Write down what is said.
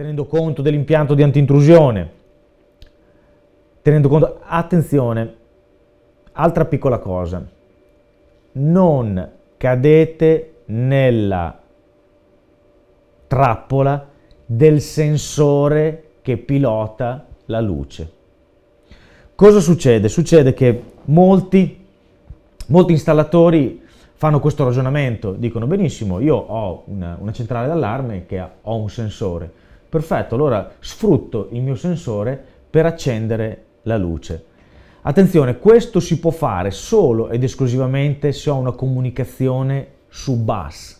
tenendo conto dell'impianto di antiintrusione, tenendo conto... Attenzione, altra piccola cosa, non cadete nella trappola del sensore che pilota la luce. Cosa succede? Succede che molti, molti installatori fanno questo ragionamento, dicono benissimo, io ho una, una centrale d'allarme che ha, ho un sensore, perfetto, allora sfrutto il mio sensore per accendere la luce. Attenzione, questo si può fare solo ed esclusivamente se ho una comunicazione su bus,